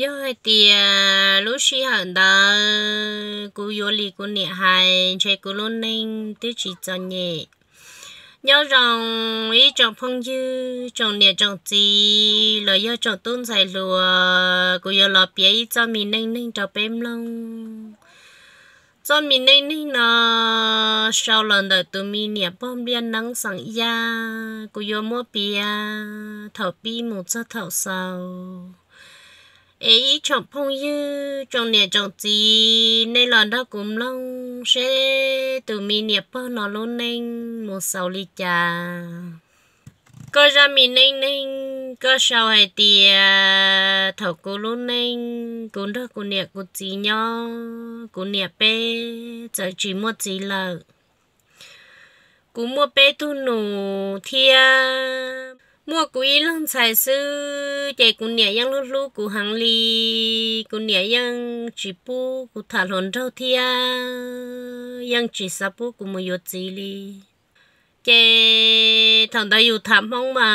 yêu giờ thì lúc xí hận đó cú vô lì cú nè hai chơi cú luôn nên tứ chỉ cho nhẹ nhớ rằng ý chồng phong dư chồng nè chồng gì lời giờ chồng tôn xài lùa cú vô lọ bia ý cho mình nên nên cho bém lông cho mình nên nên nó sau lần đời tụi mình nè bom liên nắng sáng ya cú vô mua bia thảo bi một cho thảo sau ấy chọn phong như trong nè chọn gì nên là đã cũng long sẽ từ mi nè bao nó luôn nên một sáu ly trà có ra mi nên nên có sao hay thì thầu cô luôn nên cũng đó cũng nè cũng gì nhau cũng nè bé giờ chỉ một gì là cũng một bé tu nụ thia mua quý lương xài sư chạy cụ nhẹ yang lúc lúc cụ hàng ly cụ nhẹ yang chỉ bu cụ thả lòn rau thia yang chỉ sa bu cụ mua yết gì li chạy thằng đại yêu thảm mong mà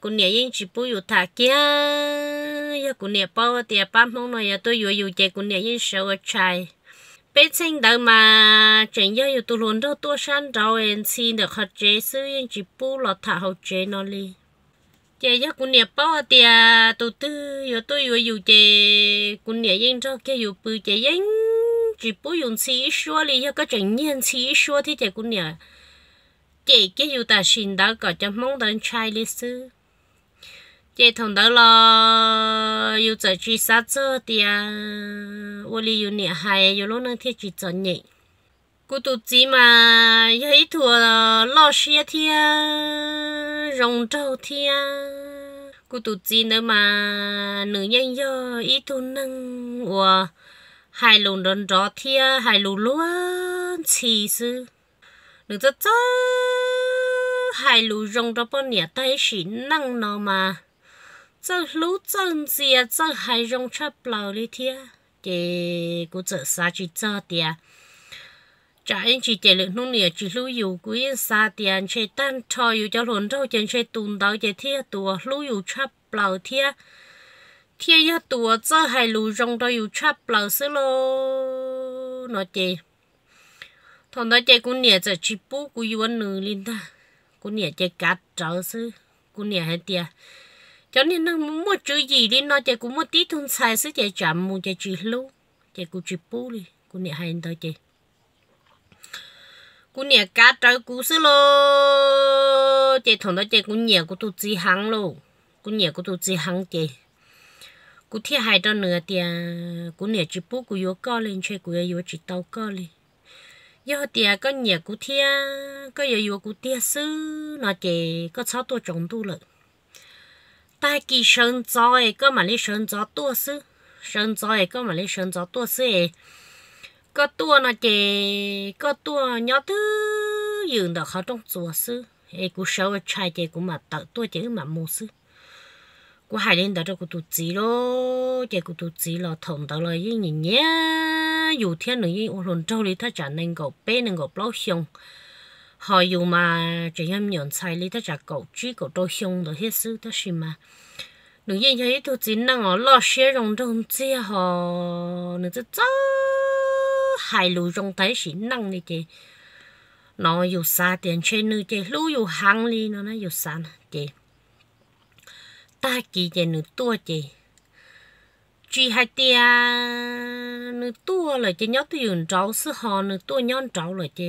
cụ nhẹ yang chỉ bu yêu thả kia ya cụ nhẹ bao tiệp ba mong nói ya tôi yêu yêu chạy cụ nhẹ yang sầu chai bé sinh đâu mà chẳng nhớ yêu tụi luôn đâu tua san đầu em xin được học chế sư yên chỉ bu lọt thả học chế nó đi chế nhớ cũng nhớ bao thì à tụi tư yêu tôi yêu yêu chế cũng nhớ yên cho cái yêu bự chế yên chỉ bu dùng chỉ số đi nhớ có chẳng nhiên chỉ số thì chế cũng nhớ chế cái yêu ta xin đâu có cho mong đợi trai lịch sử chế thằng đó là yêu chơi chỉ sát chứ thì à ô li yêu nhẹ hay yêu lúc năng thiết chỉ chơi nhẹ cô tụ chỉ mà yêu ít thua lo xia thì rồng trâu thì cô tụ chỉ nữa mà nữ nhân yêu ít thua năng và hai lùn đón rõ thì hai lùn luôn chỉ sư đừng cho cho hai lùn rồng đó bao nhiêu tay xỉ năng nó mà 这路正子这还用出不了的天，这我这啥去找的？trả anh chỉ chạy lượng nông nghiệp chỉ lưu dụ của yên xa tiền chạy tan trò dụ cho lộn rau chạy chạy tùn đào chạy thia tùa lưu dụ chắp lào thia thia ya tùa cho hai lù rong đào dụ chắp lào sứ lô nó chạy thằng đó chạy cũng nhẹ chỉ bú của dụ anh nữ ta cũng nhẹ chạy cắt trâu sứ cũng nhẹ hết tiền cho nên nó mua chữ gì đi nó chạy cũng mua tí thun xài sức chạy chậm mua chạy chỉ lâu chạy cũng chỉ bù đi cũng nè hai anh ta chạy cũng nè cá trời cũng xí lô chạy thằng đó chạy cũng nhẹ cũng tụt gì hăng lô cũng nhẹ cũng tụt gì hăng chạy cũng thiết hai đó nữa thì cũng nè chỉ bù cũng yếu co lên chơi cũng yếu chỉ tàu co lên giờ thì à, có nhẹ cũng thiết có yếu yếu cũng thiết sư nó chỉ có sáu tuổi trồng tu lợi ta kỳ sơn gió cơ mà lấy sơn gió tua sư sơn gió cơ mà lấy sơn gió tua sư có tua nó chè có tua nhỏ thứ dừng được họ trong chùa sư ấy cú sâu trai chè cú mà tự tua chữ mà mua sư cú hai lên đó cho cú tụt gì đó chè cú tụt gì là thòng đó là gì nhỉ nhé dù thiên nữa gì ôn hồn trâu đi thắt chặt nên gò bé nên gò bao xiong họ mà chỉ em nhận sai lý tất cả cậu chỉ cậu tôi xong rồi hết sức tất mà đừng yên thấy tôi chỉ năng ở lo xe rong rong chia họ nữa chứ chứ hai lũ rong thấy chỉ năng đi chị nó dù xa nữa chị lũ dù hàng đi nó nó dù xa chị ta chỉ nữa tua chị chỉ hai tia nữ tua là chị nhớ tôi dùng cháu sư họ nữ tua nhớ cháu là chỉ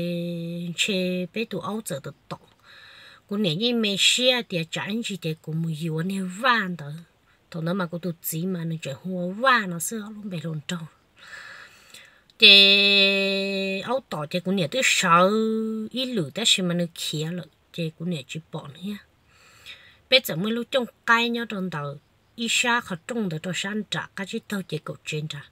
chế bé tụ ấu giờ được tổng cô nãy như mẹ xe thì chẳng chỉ để cô mua yếu nên van đó thôi nó mà cô tụ chỉ mà nó chạy hoa van nó xưa luôn bé luôn trâu Chị, ấu tỏ chị cô nãy tôi sợ ít lử ta xem mà nó kia rồi chị cô nãy chỉ bỏ nha bây giờ mới lúc trong cay nhau trong đầu 一下 họ 种的多山楂，cái chỉ thâu chỉ cổ trên ra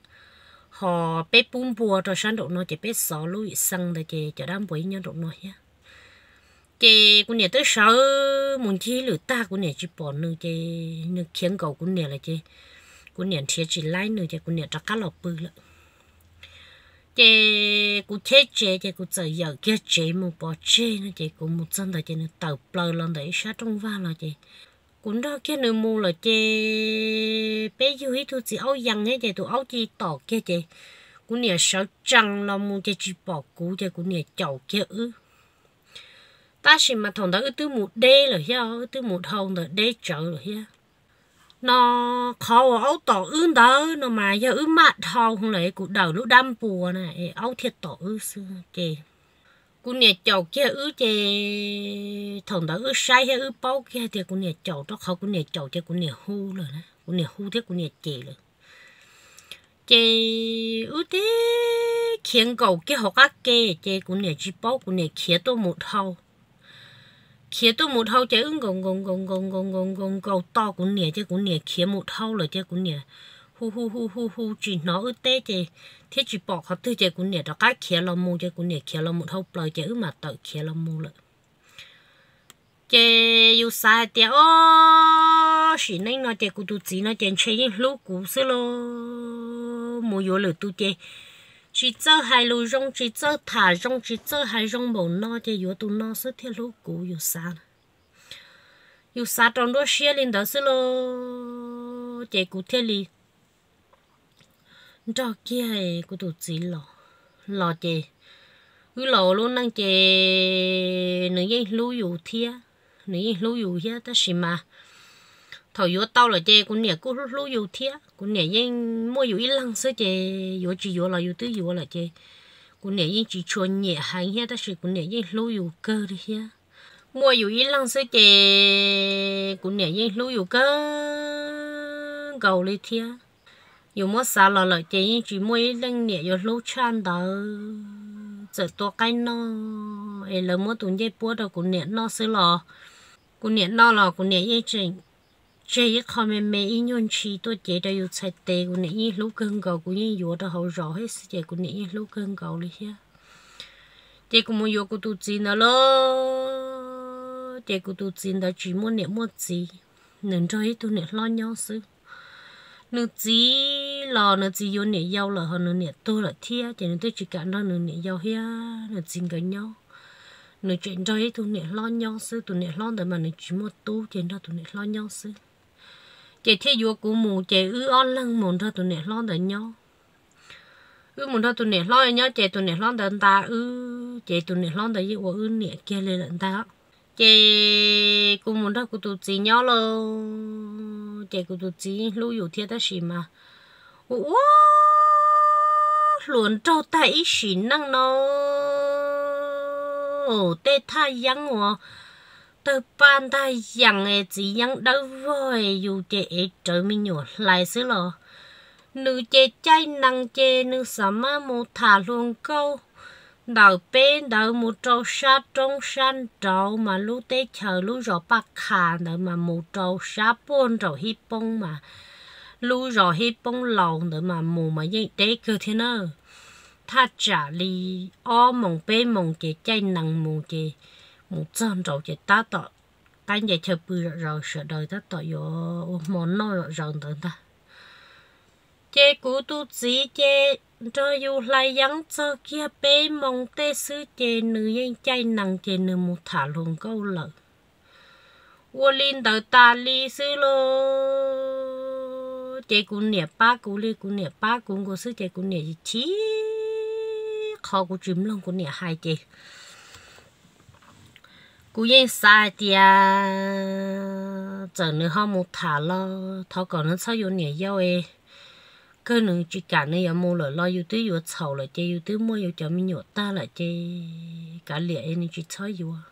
họ bé bún bùa rồi sáng độ nó chỉ bé sáu lúi sân để chỉ cho đám bưởi nhau độ nó nhé chỉ cũng nhà tới sáu muốn chi lửa ta cũng nhà chỉ bỏ nữa chỉ nữa khiến cầu cũng nhà là chỉ cũng nhà thiệt chỉ lái nữa chỉ cũng nhà chắc cá lọc bự lợ chỉ cũng chết chế chỉ cũng giờ giờ kia chế một bỏ chế nữa chỉ cũng một chân tại chỉ nó tàu bờ lần đấy sát trong va là chỉ cũng đó cái nơi mua là chê bé du hí thu chỉ áo dằn hết chê tụ áo chi tỏ kia chê cũng nhà sáu trăng là mua chê chỉ bỏ cũ chê cũng nhà chậu kia ư ta xem mà thằng đó ư tư một đê rồi ha ư tư một hồng rồi đê chậu rồi ha nó khó áo tỏ ư đó nó mà giờ ư mát thao không lấy cụ đầu lúc đâm bùa này áo thiệt tỏ ư xưa chê cô nè chậu kia ứ chè thằng đó ứ sai hay ứ bao kia thì cô nè chậu đó khó cô nè chậu chè cô nè hu rồi nè cô nè hu thế cô nè chè rồi chè ứ thế khiến cầu kia học các kia chè cô nè chỉ bao cô nè kia tôi một hậu kia tôi một hậu chè ứng gồng gồng gồng gồng gồng gồng gồng to cô nè chè cô nè kia một thau rồi chè cô nè hu hu hu hu hu chỉ nó ư tê chê thế chỉ bỏ họ tư chê cũng nè đó cái kia lo mu chê cũng nè kia lo mu thâu bờ chê ư mà tự kia lo mu lợ chê yêu sai tiệt ô chỉ nên nó chê cũng tu chỉ nó chê chê yên lúc cũng xí lo mu yếu lợ tu chê chỉ cho hai lô rong chỉ cho thả rong chỉ cho hai rong bầu nó chê yếu tu nó sẽ thế lúc cũng yêu sai yêu sai trong đó xe lên đó xí lo chê cũng thế liền cho kia ấy của tụi chị lò lò chị cứ lò luôn năng chị nữ yên lưu dụ thia nữ yên lưu dụ thia ta xí mà thầu dụ tao là chị cũng nè cũng lưu dụ thia cũng nè yên mua dụ ít lăng sơ chị dụ chị dụ là dụ tứ dụ là chị cũng nè yên chỉ chuồn nhẹ hàng hia ta xì cũng nè yên lưu dụ cơ đi hia mua dụ ít lăng sơ chị cũng nè yên lưu dụ cơ cầu đi thia 有么啥了了，这一只么一零年有路穿的，这多该呢？哎，了么东西播的过年那是了，过年那了，过年一整，这一看没没一年去多接的有菜地，过年一路更高，过年有的好绕，还是这过年一路更高了些。这个么有个肚子呢咯，这个肚子呢只么年么子，能找一多年老娘是。nữ chỉ lò nữ chỉ yêu nè yêu là hơn nữ nè tôi là thia chỉ nữ tôi chỉ cảm nó nữ nè yêu hia nữ chỉ cái nhau nữ chuyện cho hết tụi nè lo nhau sư tụi nè lo để mà nữ chỉ một tu chuyện đó tụi nè lo nhau sư chỉ thế vô của mù chỉ ư on lăng mồm thôi tụi nè lo để nhau ư mồm thôi tụi nè lo nhau chỉ tụi nè lo để ta ư chỉ tụi nè lo để yêu ư nè kia lên ta chị cũng muốn đâu của tụi chị nhỏ luôn chạy của tụi chị lũ yếu thiệt ta xì mà wow luôn trâu ta ít xì năng nó tê tha yang wo tơ ban ta yang e chỉ yang đâu voi dù chạy trở mình nhổ lại xứ lò nữ chạy chay năng chạy nữ sắm mà một thả luôn đầu bên đầu một trâu sa trong san trâu mà lúc tê chờ lúc rồi bắt khà nữa mà một trâu sa buôn rồi hít bông mà lúc rồi hít bông lầu nữa mà mù mà dây tê cứ thế nữa ta trả li o mong bê mong chị chay nặng mong chị một chân rồi chị ta tỏ cái gì chờ bự rồi sợ đời ta tỏ yo món nó rồi rồi ta chế cú tu chỉ chế cho dù lại yắng cho kia bé mong tê sư chế nữ yên chay nặng chế nữ một thả luôn câu lợ ô linh đầu ta li sư lô chế cú nè ba cú li cú nè ba cú cú sư chế cú nè chí khó cú chìm luôn cú nè hai chế cú yên sai tia giờ nữa họ một thả lo thọ còn nó sao yêu nè yêu ấy ở mua mua cho anh mẹ mẹ, 可能就讲呢也没了，那有的有草了，这有的没有叫米鸟大了，这干脸呢就草有啊。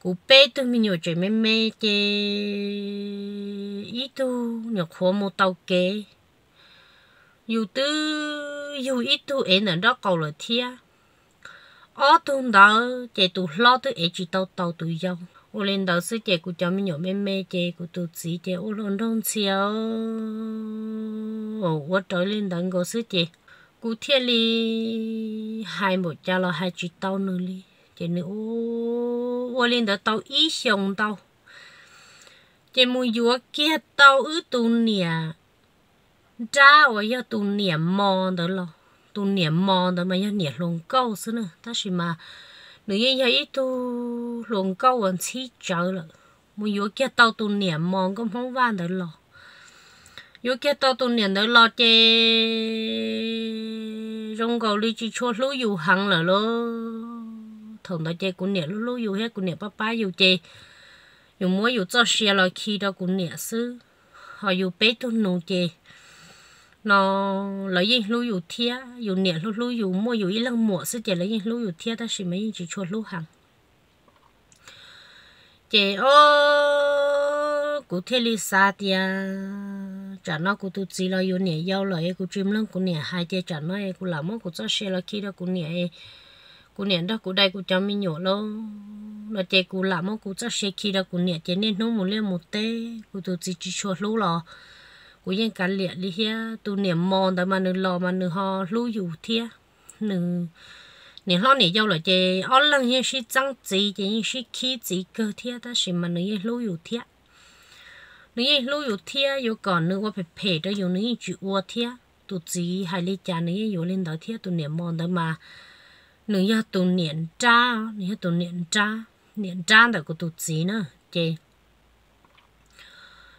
古背都米鸟这妹妹这，一都鸟活没到给，有的有一都哎能到搞了天。ở tuần đó chị tụ lo tới ấy chỉ tàu tàu tụ dâu ô lên đầu sư chị của cho mình nhỏ mẹ, mê chị của tụ chỉ chị ô lộn đông xíu ngộ quá trở lên đằng ngộ sư chị cụ thiết li hai một cha lo hai chị tao nữa li chị nữa ô lên đó tao ý xong tao chị mùi vừa kia tao ứ tù nè cha ở giờ tù nè mò đó lo tù nè mò đó mà giờ nè lồng câu xí nữa ta chỉ mà nếu như giờ ít tù lồng câu còn chỉ chờ rồi mùi dúa kia tao tù nè mò cũng không van được lo lo chua 有些多多年的老街，中国里去吃卤油行了咯。thằng đó chơi cũng nhẹ lúc lúc yêu hết cũng nhẹ ba ba yêu chơi yêu mua yêu cho xe là khi đó cũng nhẹ sư họ yêu bé tôi nô chơi nó lấy gì lúc yêu thia yêu nhẹ lúc lúc yêu mua yêu ít lần mua sư chơi lấy gì lúc yêu thia ta chỉ mấy chỉ chua lúc hàng chơi ô cụ thể là sao đi à trả nó cũng tu chỉ lo yêu nè yêu lo ấy cũng chim lắm cũng nè hai tia trả nó ấy cũng làm mất cũng cho xe lo khi đó cũng nè ấy cũng nè đó cũng đây cũng cho mình nhổ lo nó chạy cũng làm mất cũng cho xe khi đó cũng nè chạy nên nó muốn lên một tê cũng tu chỉ chỉ cho lú lo cũng yên cả liệt đi hia tu nè mòn tại mà nửa lo mà nửa ho lú dù thia nửa nè lo nè yêu lo chạy ở lần hia sĩ trăng gì chạy sĩ khi gì cơ thia đó sĩ mà nửa lú dù thia นี่ลูอยู่เทียอยู่ก่อนนึกว่าเผ็ดเผ็ดแล้วอยู่นี่จุวัวเทียตัวจีไฮเลจานี่อยู่เล่นดาวเทียตัวเหนียมอนได้มาหนึ่งยาตัวเหนียนจ้าเนี่ยตัวเหนียนจ้าเหนียนจ้าแต่ก็ตัวจีนะเจ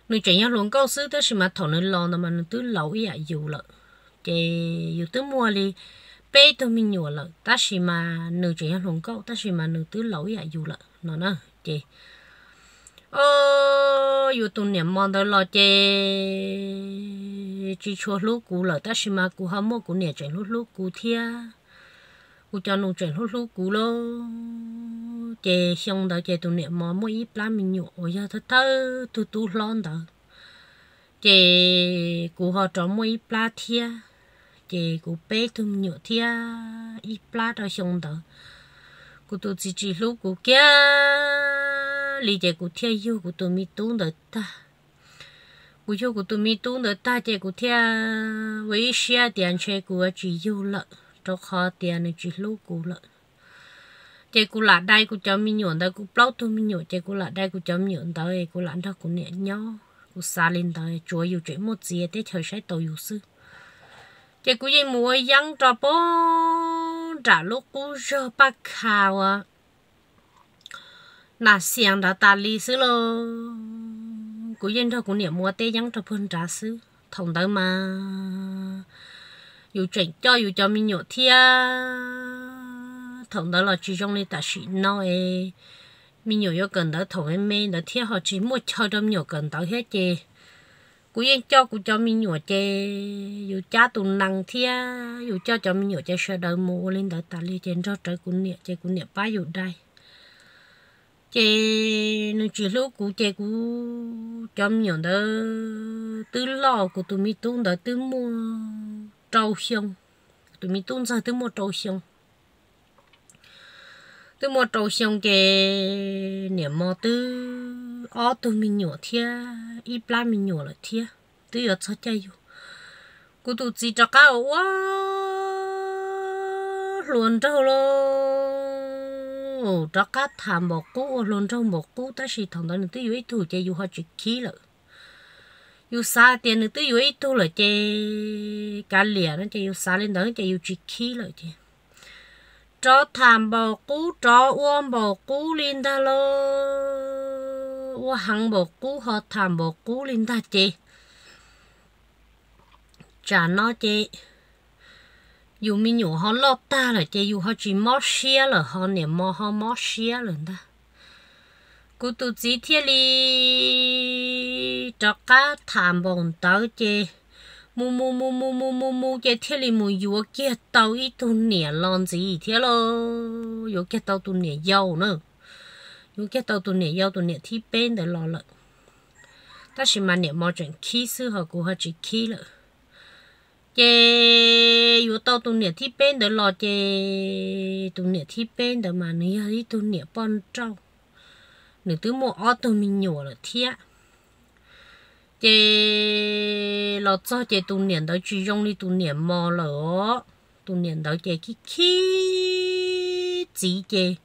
หนึ่งจะยังลงก็ซื้อแต่ชิมาถอนนึงลองแต่มันตัวเหลาอีอะอยู่ละเจอยู่ตัวมัวเลยเป้ตัวมีหนัวละแต่ชิมาหนึ่งจะยังลงก็แต่ชิมาหนึ่งตัวเหลาอีอะอยู่ละนั่นนะเจ ô yêu tụi niệm mong tới lo chê chỉ cho lúc cũ là ta xem mà cũ hâm mộ cũ nè chuyện lúc lúc cũ thia cũ cho nụ chuyện lúc lúc cũ lô chê xong đó chê tụi niệm mong mỗi ít lá mình nhổ ôi giờ thật thơ tụi tụi lon đó chê cũ họ trò mỗi ít lá thia chê cũ bé tụi nhổ thia ít lá đó xong đó cụ tụ chỉ chỉ lúc cụ kia lý giải cụ theo yêu cụ tụ mi tu đợi ta cụ yêu cụ tụ mi tu đợi ta chỉ cụ theo với xe tiền xe cụ chỉ yêu lợ cho khó điện này chỉ lúc cụ lợ chỉ cụ lại đây cụ cho mi nhổn tới cụ bao tôi mi nhổn chỉ cụ lại đây cụ cho mi nhổn tới cụ lại đó cụ nhẹ nhau cụ xa lên tới chúa yêu chuyện một gì để thời sẽ tàu yêu sư chỉ cụ gì mua giăng trò bông trả lúc cú cho bác khao à nà xiang đã ta lý xứ lô cú yên thơ cú niệm mua tê nhắn cho phân trả xứ thông tới mà dù chuyển cho dù cho mình nhổ thia thông tới là chú trong đi ta sĩ nó ê mình nhổ yêu gần tới thông em mê tới thia họ chỉ mua cho trong nhổ gần tới hết chê cú yên cho cú cho mình nhỏ chơi, dù cha tụ nặng thia dù cho cho mình nhỏ chơi sợ đời mua lên đời ta li trên cho trời cú niệm chơi cú niệm ba dù đây chơi, nó chỉ lúc cú chơi cú cho mình nhỏ đó tư lo của tụi mình tung đó tư mua trâu xong tụi mình tung ra tư mua trâu xong tư mua trâu xong cái niệm mò tư ở ờ, tụi mình nhỏ thia ít la mình nhỏ là thia tôi ở chơi chơi yêu cô tụi chị cho cá quá luôn trâu lo cho cá thảm một cú luôn trâu một cú ta chỉ thằng đó nó tôi yêu tụi chơi yêu họ chỉ khí rồi yêu xa tiền nữa tôi yêu tụi là chơi cá lẻ nó chơi yêu xa lên đó chơi yêu chỉ khí rồi chơi cho thảm bò cú cho uom bò cú lên ta luôn 我行无久，学谈无久，恁大姐，咱那姐，有没有好落大了？姐有好只冒些了，好年冒好冒些了的。cô tu chỉ thiết li cho cá thảm bồng tàu chê mu mu mu mu mu mu mu chê thiết li mu yếu kia tàu ít tu nè lon gì thế lo yếu kia tàu tu nè giàu nữa yêu cái đầu đầu tuần này, 如今到多年要多年天边的老了，但是嘛年毛整起丝和骨和只起了，耶，有到多年天边的老耶，多年天边的嘛你还多年半照，你都莫熬到明年了天。chị lọt cho chị tu niệm đó chị dùng đi tu niệm mò lỡ tu niệm đó cái kí kí gì cái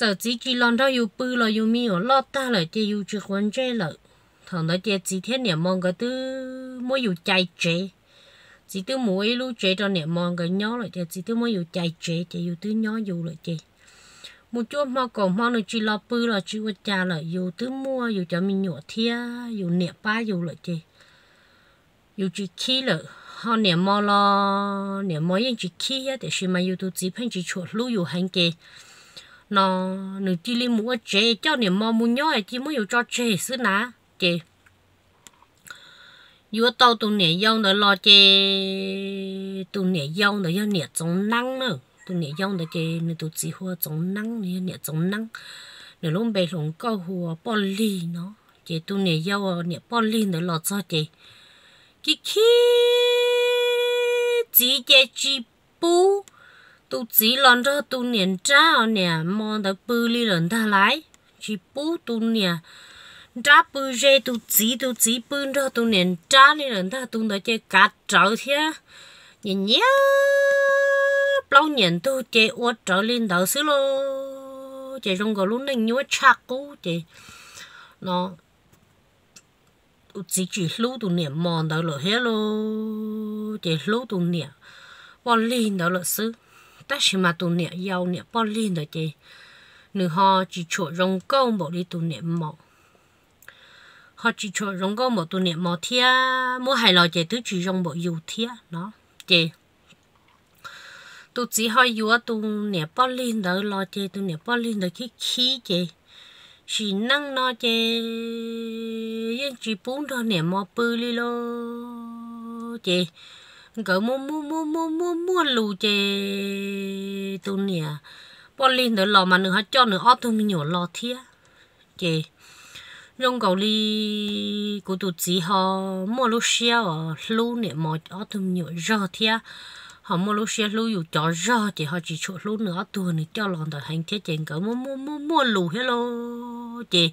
就只住浪都要背了，要咪哦，落大了就要去混这了。thằng đó chơi chỉ thế niệm mong cái thứ mới yêu chạy chế chỉ thứ mỗi lúc chế cho niệm mong cái nhó lại chơi chỉ thứ mới yêu chạy chế chơi yêu thứ nhó yêu lại chơi một chút mà còn mong được chỉ lo bự là chỉ có cha là yêu thứ mua yêu cho mình nhỏ thia yêu niệm ba yêu lại chơi yêu chỉ khi là họ niệm mong lo niệm mong những chỉ khi á để xem mà yêu thứ chỉ phải chỉ chuột lưu yêu hành cái nó nữ chỉ li mua chế cho niệm mò mua nhó chỉ mua yêu cho chế xứ ná chế yêu tàu tụ nè yêu nữa lo chế tụ nè yêu nữa yêu nè chống nắng nữa tụ nè yêu nữa chế nữa tụ chỉ hoa chống nắng nữa nè chống nắng nữa luôn bề lồng câu hoa bỏ ly nó chế tụ nè yêu nè bỏ ly nữa lo cho chế cái khi chỉ chế chỉ bù tu chỉ lần cho tu niệm cha nè mò đã bư li lần ta lại chỉ bú tu nè cha bư rê tu chỉ tu chỉ bư cho tu niệm cha li lần ta tu đã chơi cá trâu thế nhìn nhé lâu nhận tu chơi uất trở lên đầu xíu, lô chơi trong cái lúc này nhớ chắc cũ chơi nó chỉ chỉ lúc tu niệm mòn đó là hết lô chơi lúc tu niệm bọn lên đó ta chỉ mà tụi nè yêu nè bỏ lên rồi chứ nữ họ chỉ cho rong câu một đi tụi nè mỏ họ chỉ cho rong câu một tụi nè mỏ thia mỗi hai lò chỉ thứ chỉ rong bộ yêu thia nó chứ tụi chỉ họ yêu tụi nè bỏ lên đó lò chứ tụi nè bỏ lên đó cái khí chứ chỉ năng nó chứ yên chỉ bốn đó nè mỏ bự đi lo chứ cỡ mua mua mua mua mua mua lù chè tu nè bọn linh đỡ lò mà nữa hết cho nữa ót tu mình nhỏ lò thia chè rong cầu li của tụt chỉ họ mua lú xe ở lú nè mò ót tu mình nhỏ rò thia họ mua lú xe lú dù cho rò chè họ chỉ chỗ lú nữa tu này cho lòn đỡ hành thế chè cỡ mua mua mua mua lù hết lô chè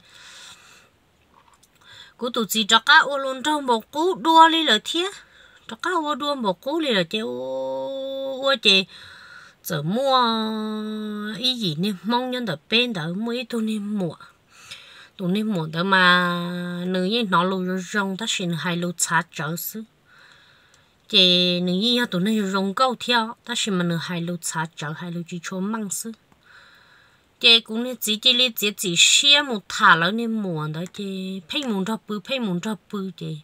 của tụt chỉ cho cá ô luôn trong một cú đua đi lời thia cho cá ô một cú liền là chơi ô chơi mua ý gì nên mong nhân tập bên đó mới tôi nên mua tôi nên mà nữ như nó lù rong ta xin hai lù chả trở sự chị nữ như tôi nên rong câu theo ta xin mà nữ hai lù chả trở hai lù chỉ cho măng sự chị cũng nên chỉ chỉ lên chỉ chỉ xem một mua đó chị phải muốn ra bự phải muốn ra bự chị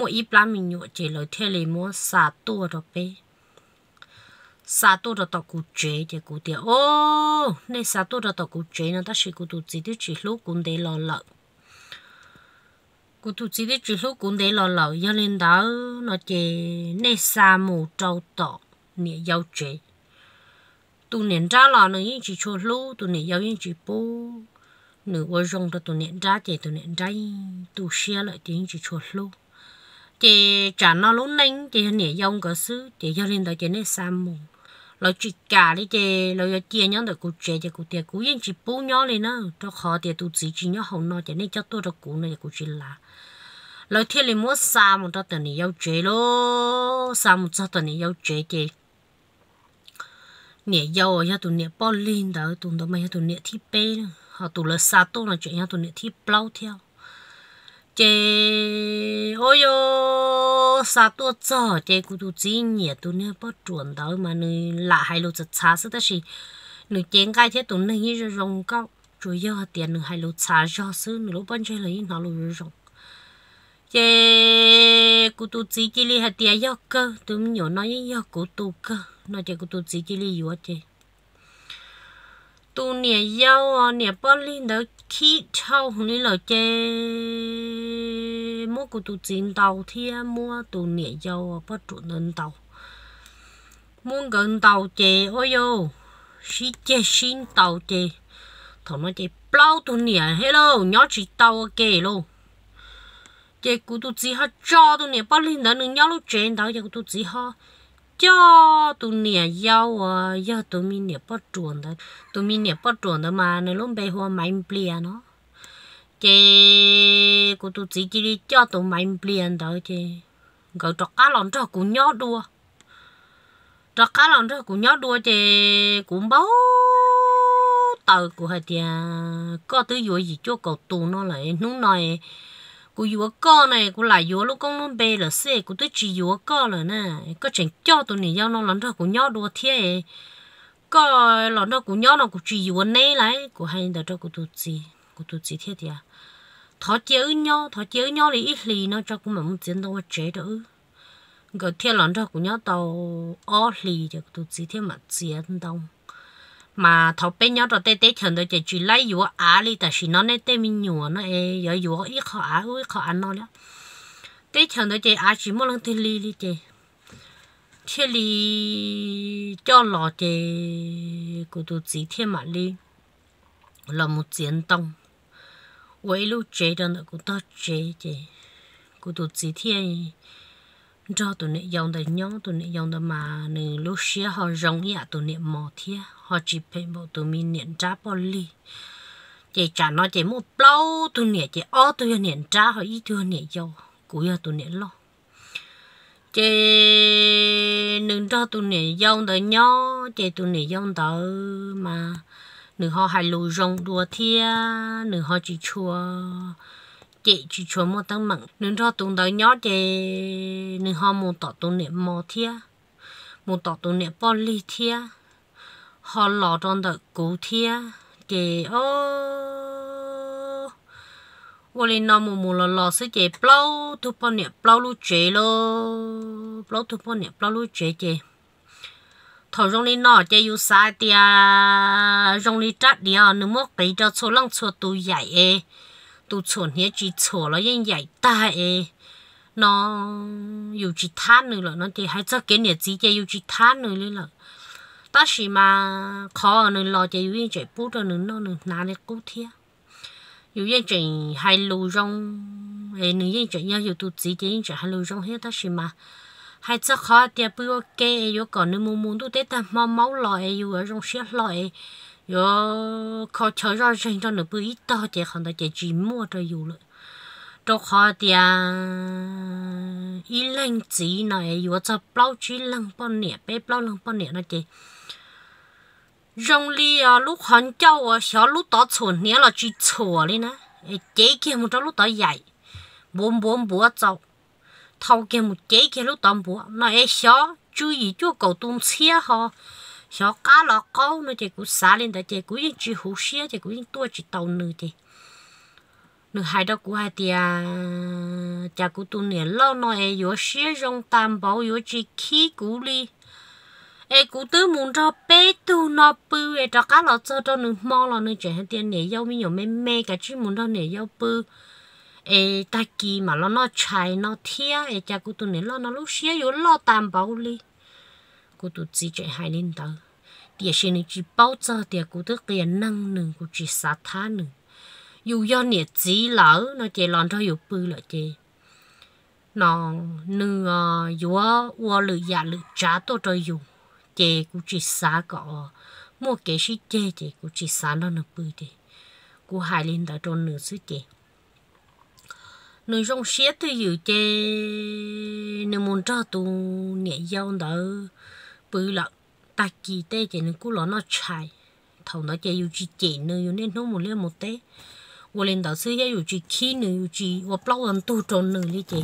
mo ít pla mình nyu che lo the le mua sa tu đó bé, sa tu đó to ku che che ku te ô, oh, ne sa tu đó to ku che na ta shi ku tu chi ti chi lu kun de lo lo cụ tu chỉ đi chỉ lúc cũng để lo lo giờ lên đó nó chỉ nè xa mù trâu tọ nè giàu chế tu nè ra lo nữa những chỉ chua lu tu nè giàu những chỉ bố nửa vợ rong đó tu nè ra chế tu nè ra tu xia lại thì những chỉ chua lu chị trả nó lúc nãy chị nhảy dông cái sư chị cho lên đó chị nên xăm mùng lo chị cả đi chị lo giờ chia nhau được cụ trẻ chị cụ tiền cụ yên chị bố nhau lên nó cho khó tiền tụ chỉ chỉ nhau hồng nó chị nên cho tôi cho cụ này cụ chỉ là lo thiên lên mua xa một đó tuần này yêu chế lo xa một cho tuần này yêu chế chị nhẹ dâu cho tụi nhẹ bỏ linh đó tụi đó mà cho tụi nhẹ thi bê họ tụi lỡ xa tôi là chuyện cho tụi nhẹ thi bao theo chị ôi yo sa tua cho cũng tu chỉ nhỉ tu nè bắt chuẩn đó mà nữ lạ hai lô chật xa sức đó gì nữ chén cái thế tu nè như rồi rong cao rồi do tiền nữ hai lô xa do sư nữ lúc bên chơi lấy nó lô rồi rong chị cũng tu chỉ chỉ li hạt tiền do cơ tu nhỏ nói với do cũng tu cơ nói chị cũng tu chỉ chỉ li gì vậy chị tu nè do nè bao khi cháu hôm nay là chơi mua cái đồ tiền đầu thì mua đồ nhẹ dầu bắt trụ nền đầu mua gần đầu chơi ôi yo xí chơi xin đầu chơi thằng nó chơi bao tụ nhẹ hello nhớ chỉ đầu kề luôn chơi cái đồ chỉ hết cho tụ nhẹ bắt lên đó nữa nhớ lúc chơi đầu chơi cái đồ chỉ hả cho tụi nè giàu à ờ, giờ tụi mình nè bắt chuồn đó tụi mình nè bắt chuồn đó mà nó luôn bê hoa máy bia nó chị của tụi chị chỉ đi cho tụi máy bia đó chị gọi trọc cá lòn trọc cũng nhỏ đua cho cá lòn trọc cũng nhỏ đua chị cũng bao tờ của hai tia có tứ gì cho cậu tù nó lại núng nói กูอยู่ก็เนี่ยกูหลายอยู่ลูกกงนุ่นเบลเสียกูตัวจีอยู่ก็เลยนะก็เฉ่งจ้อตัวนี้ยาวน้องหลังเธอกูย่อดูเที่ยก็หลังเธอกูย่อน้องกูจีอยู่เนี่ยไรกูให้เธอกูตัวจีกูตัวจีเที่ยเดียทอเจ้าย่อทอเจ้าย่อเลยอีหลีเนาะจ้ากูมันมุ่งเจนตัวเจ๊เด้อก็เที่ยหลังเธอกูย่อตัวอ๋อหลีเดี๋ยวกูตัวจีเที่ยมันเจียนตรง mà thọ bé nhỏ rồi tê tê chần rồi chỉ lấy dụ á đi ta xin nó nên tê mình nhùa nó ấy giờ dụ ít khó á ít khó ăn nó nữa. tê chần rồi chỉ á chỉ mỗi lần tê li li chỉ chỉ li cho lò chỉ của tụi chỉ thiên mà li là một chiến tông vậy lúc chế đó nó cũng to chế chế của tụi chỉ thiên cho tụi nè dùng đời nhóm tụi nè dùng đời mà nè lúc xưa họ giống nhà tụi nè mò thia họ chỉ phải bộ tụi mình niệm trả bỏ ly chị trả nó chỉ một bao tụi nè chỉ ó tụi niệm trả họ ít tụi nè dầu cúi giờ tụi nè lo chị nương cho tụi nè dòng đời nhỏ chị tụi nè dòng đời mà nương họ hay lùi giống đồ thia nương họ chỉ chua chị chỉ chúa mua tăng mặn nên cho tụng tới nhỏ chị nên họ mua tỏ tụng niệm mò thia mua tỏ tụng niệm bò ly thia họ lò trong đợt cú thia chị ô ô lên nó mua mua lò lò sẽ chị bao thu bao niệm bao lu chị lô bao thu bao niệm bao lu chị chị thầu rong đi nọ chơi yêu sai tia rong đi trát đi à nếu mua cái cho số lăng số tu dạy e tu chỗ chỉ chỗ là yên dạy ta ấy nó yêu chỉ than nữa là nó thì hãy cái nhà chỉ cho yêu chỉ than nữa lên là mà khó nữa lo cho yêu yên chạy bút rồi nữa nó nữa nà lên cú thia hai lù rong ấy nữa yên chạy nhau yêu tu chỉ cho yên hai lù rong mà hai cho khó thì bây giờ cái yêu còn nữa muốn muốn tu tết ta mau máu yêu ở trong xe lo yo khó ra sinh cho nó bự ít to chỉ không ta chỉ chỉ mua rồi cho khó thì ít lên chỉ này yo cho bao chỉ lăng bao nè bé bao bao nè nó chỉ rong li à lúc hắn cháu à xóa lúc đó chuẩn nè là chỉ chuẩn đi nè chế kia một trong lúc đó dạy bốn bốn búa cháu thâu kia một chế kia lúc đó búa nó ấy xóa chú ý chú cầu tung xe ho 小家老高呢，这股啥人的，这股人只胡些，这股人多只头呢的。nữ hai đó của hai tia cha của tu nè lo nó e yo xie rong tam bảo yo chỉ khí cú li e cú tứ muốn cho bé tu nó bự e cho cá lọ cho cho nữ mò lọ nữ trẻ hai tia nè yêu mi nhiều mê mê cả chỉ muốn cho nè yêu bự e ta kỳ mà lo nó chạy nó thia e cha của tu nè lo nó lúc xie yo lo bảo li cô tụt chỉ chạy hai lên đầu, địa sinh này chỉ bảo giờ địa cô tức cái năng nương cô chỉ sát tha nương dù do nhiệt chỉ lỡ nó chỉ làm thôi dù bự lỡ chỉ nó nửa ờ, dúa ua lử dạ lử trả tôi cho dù chỉ cô chỉ sát cả, mua cái gì chê chỉ cô chỉ sát nó nửa bự chỉ cô hai lên đầu cho nửa sứ chỉ nửa rong xe tôi dù chê nửa muốn cho tôi nhẹ dâu nữa bự lợ ta chỉ tê chỉ nên cú lọ nó chạy thầu nó chơi yêu chi nữa yêu nên nó một lên một tê vô lên đầu xưa yêu chi khi nữa yêu chi vô bao lần tu tròn nữa đi chị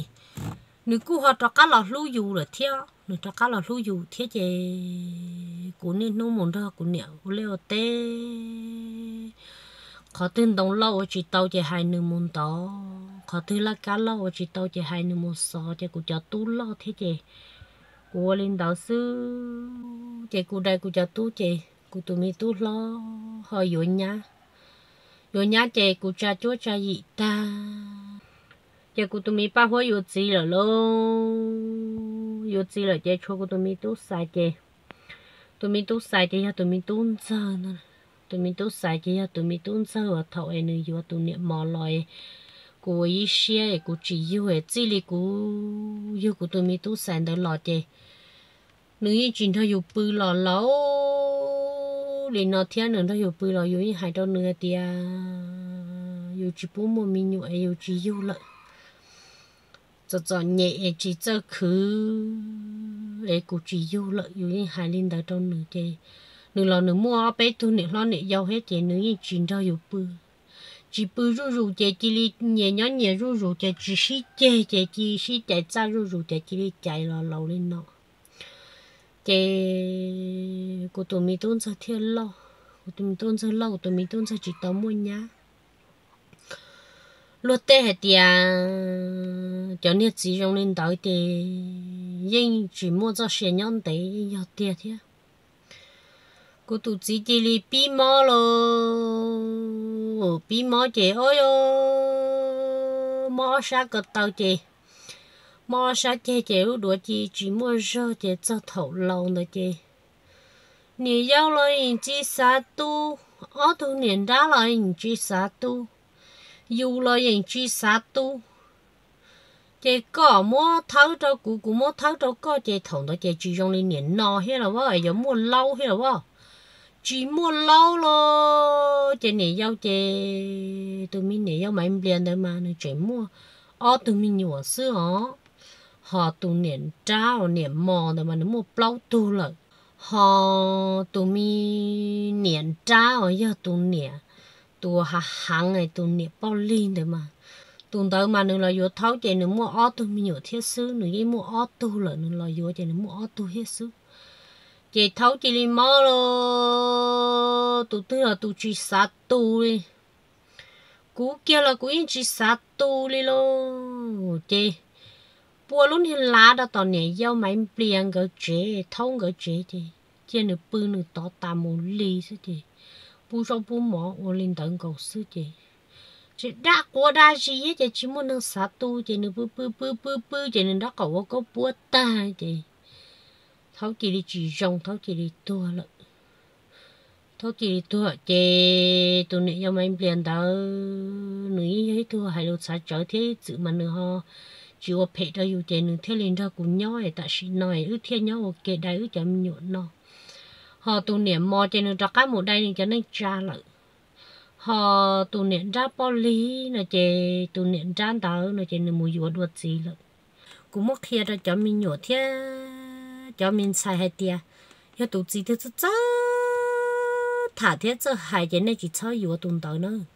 nữ cú họ cho cá lọ lưu dù rồi theo nữ cho cá lọ lưu dù thế chị cú nên nó một đó cú nẹo vô lên một tê khó tin đồng lâu chỉ tàu chỉ hai nữ môn đó khó tin là cá lâu chỉ tàu chỉ hai nữ môn sò chỉ cú cho tu lâu thế chị của linh đạo sư chị cụ đây cụ cho tu chị cụ tụi mi tu lo hơi dụ nhá dụ nhá chị cụ cha chúa cha gì ta chị cụ tụi mi ba hơi dụ gì là lo dụ gì là chị chúa cụ tụi mi tu sai chị tụi mi tu sai chị tụi mi tu sao nữa tụi mi tu sai chị tụi mi tu sao ở thầu em nữa tụi niệm mò lòi của ý xe của chị yêu hệ chỉ là của yêu của tôi mới tu sản đó lọt đi nếu như chuyện thôi yêu bự lọ lâu để nó thiên nữa thôi yêu bự lọ yêu như hai đâu nữa thì à yêu chỉ bố mồm mình yêu yêu chỉ yêu lợ cho cho nhẹ chỉ cho khứ ấy của chị yêu lợ yêu như hai lên đó đâu nữa thì nếu là nếu mua bé tu nếu lo nếu yêu hết thì nếu như chuyện thôi yêu bự chỉ bự rú rú chạy chỉ li nhẹ nhõm nhẹ rú rú chạy chỉ xí chạy chạy chỉ xí chạy xa rú rú chạy chỉ li chạy lò lâu lên nó chạy cô tụi mình tôn sa thiên lo cô tụi mình tôn sa lo cô tụi mình tôn sa chỉ tao mua nhá lúc tết hết thì cho nên chỉ dùng lên đầu đi, nhưng chỉ mua cho xe nhon để giờ tiền thế cô tụi chỉ chỉ li bị mò lo ô bị mò chị hôi ô mò sa cái tàu chị mò sa chị chị đùa chị chỉ mua rơ chị cho thầu lâu nữa chị 你要了人家啥都，我都年大了人家啥都，有了人家啥都。这个么偷着姑姑么偷着个这同到这只用的年老些了哇，有么老些了哇。chỉ mua lâu lo chị nè yêu chị tụi mình nè yêu mấy liền đấy mà nó mua ở tụi mình nhỏ xưa họ họ tụi niệm trao niệm mò đấy mà nó mua lâu tu rồi họ tụi mình niệm trao giờ tụi niệm tụi hà hàng này tụi niệm bao linh đấy mà tụi tớ mà nó là vô tháo chị nó mua ở tụi mình nhỏ thiết sư nó mua ở tu rồi nó là vô chị nó mua ở tu thiết sư chị thấu chị li mò lo tụ tư là tụ chị sát tụ đi cú kia là cú yên chị sát tụ đi lo chị bùa luôn thì lá đã tỏ nhẹ dâu máy liền gỡ chế thông gỡ chế chị chị nửa bự nửa tỏ tà mù lì sư chị bù cho bù mỏ ô linh tận cầu sư chị chị đã quá đa gì hết chị muốn nâng sát tu chị nửa bự bự bự bự chị nửa đó cầu có bùa ta chị thấu chỉ đi chỉ rong thấu chỉ đi tua lợ thấu chỉ đi tua chê tụi nữ yêu mình liền đó nữ yêu tua hay lúc sáng trở thế chữ mà nữ ho chỉ có phải đó yêu chê nữ thế liền đó cũng nhau ấy tại sự nói ước thiên nhau ok đại ước chấm nhuận nó họ tụi niệm mò chê nữ cho cái một đây nên cho nên cha lợ họ tụi niệm ra poli nó chê tụi niệm ra đó nó chê nữ mua yêu đuột gì lợ cũng mất kia ra chấm mình nhuận thế 叫明菜还点，要肚子的这这，他天这海的那几草有我冻到呢。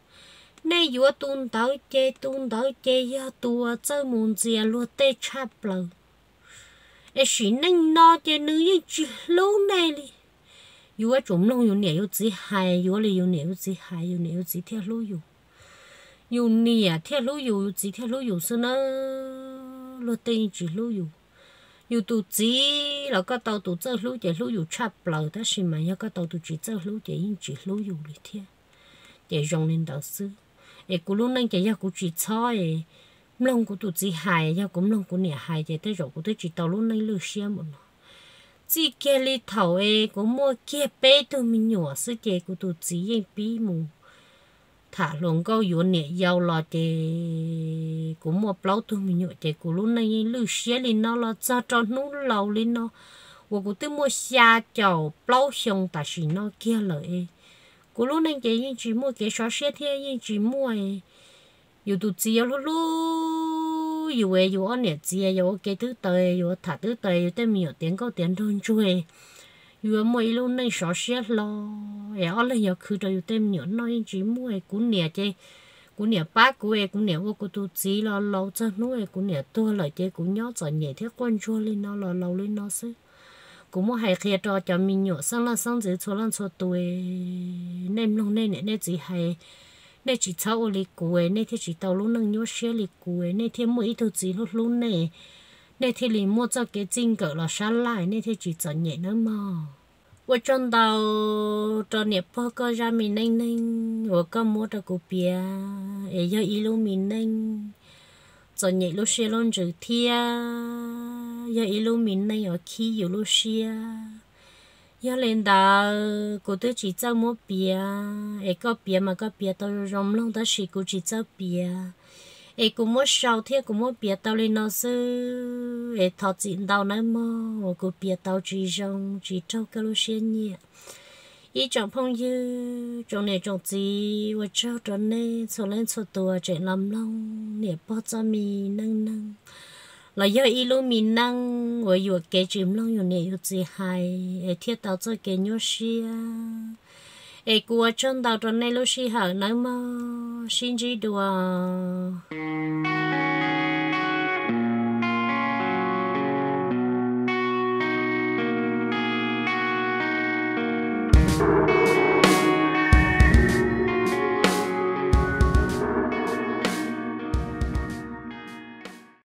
那有我冻到的冻到的要多这门子也落得差不了。哎，是恁那的女人去老那里，有我种弄有鸟有子海，有里有鸟有子海，有鸟有子天路有。有你啊，天路有，有几天路有是呢？落得一只路有。有肚子，那个到肚子路的路有吃不了的是嘛？那个到肚子走路的因只路有里天，也容忍到死。也古路能也要古只草诶，弄古肚子害，要古弄古年害的，但若古都只到路能路些么呢？chỉ kia li thầu ấy có mua kia bé tôi mình nhỏ sự kia của tôi chỉ yên bí mù thả lồng câu yến nè giàu là thì cũng một lâu thôi mình nhậu thì cũng lúc này lưu xe lên nó là cho cho nút lâu lên nó và cũng tự mua xa chầu lâu xong ta chỉ nó kia lại, cũng lúc này cái những chỉ mua cái xóa xe thế những chỉ mua ấy dù tụt gì ở lúc dù ấy dù ở nè gì dù cái thứ tây dù thả thứ tây dù tới mình nhậu tiếng câu tiếng đôn chui vừa mày luôn nên sợ xét lo ẻ ở lên giờ cứ trời tem nhớ nói chỉ mua cũng nè chơi cũng nè bác của em cũng nè vô của tôi chỉ lo lâu cho nó em cũng nè tôi lại chơi cũng nhớ cho nhẹ thế quan cho lên nó lo lâu lên nó xứ cũng mua hai kia cho cho mình nhớ sang là sang dưới chỗ lăn chỗ tôi nên luôn nên nên chỉ hay nên chỉ cháu lịch của nên thế chỉ tàu luôn nâng nhớ xe lịch của nên thế mỗi tôi chỉ luôn luôn này nên thì liền mua cho cái chân cỡ là sáng lại nên thì chỉ chọn nhẹ nữa mà vợ chồng tàu cho nhẹ bao cơ ra mình nên nên vợ có mua cho cô bia để cho ý luôn mình nên chọn nhẹ xe luôn chữ thia giờ ý luôn mình nên ở khi yêu lúc xe giờ lên đó cô tôi chỉ cho mua bia để bia mà có bia tôi rong luôn đó chỉ cô chỉ bia ê cũng muốn sau thiết cũng muốn biết tao lên nó sư ê thọ chuyện tao nói mơ cũng biết tao chỉ rong chỉ trâu cái lối xe nhẹ ý chọn phong như chọn này chọn gì và trâu chọn này chọn lên chọn tua chạy làm long nè bao cho mi nâng nâng là do ý lô mi nâng và vừa cái chìm long rồi nè vừa gì hay ê thiệt tao cho cái nhớ xia เอกวัวจนดาวตอนในลูกชีหานังมอชินจีดัว